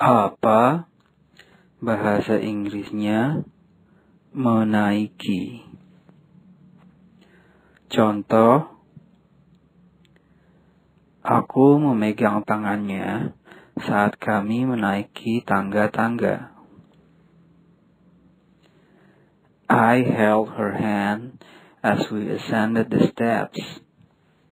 apa bahasa Inggrisnya menaiki. Contoh, aku memegang tangannya saat kami menaiki tangga-tangga. I held her hand as we ascended the steps.